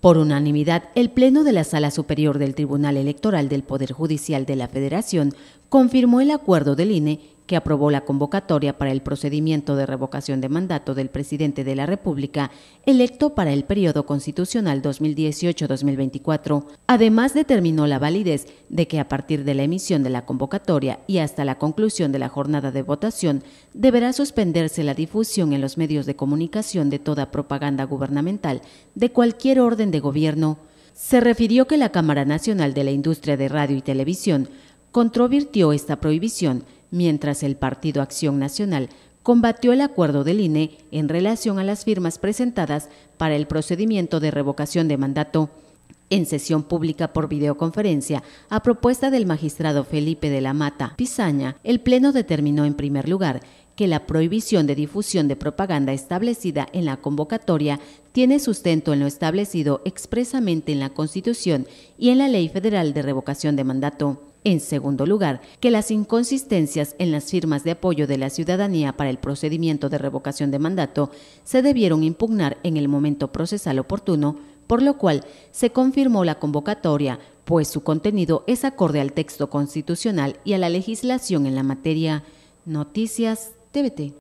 Por unanimidad, el Pleno de la Sala Superior del Tribunal Electoral del Poder Judicial de la Federación confirmó el acuerdo del INE que aprobó la convocatoria para el procedimiento de revocación de mandato del presidente de la República, electo para el periodo constitucional 2018-2024. Además, determinó la validez de que a partir de la emisión de la convocatoria y hasta la conclusión de la jornada de votación, deberá suspenderse la difusión en los medios de comunicación de toda propaganda gubernamental de cualquier orden de gobierno se refirió que la Cámara Nacional de la Industria de Radio y Televisión controvirtió esta prohibición mientras el Partido Acción Nacional combatió el acuerdo del INE en relación a las firmas presentadas para el procedimiento de revocación de mandato. En sesión pública por videoconferencia, a propuesta del magistrado Felipe de la Mata Pisaña, el Pleno determinó en primer lugar que la prohibición de difusión de propaganda establecida en la convocatoria tiene sustento en lo establecido expresamente en la Constitución y en la Ley Federal de Revocación de Mandato. En segundo lugar, que las inconsistencias en las firmas de apoyo de la ciudadanía para el procedimiento de revocación de mandato se debieron impugnar en el momento procesal oportuno, por lo cual se confirmó la convocatoria, pues su contenido es acorde al texto constitucional y a la legislación en la materia. Noticias TVT.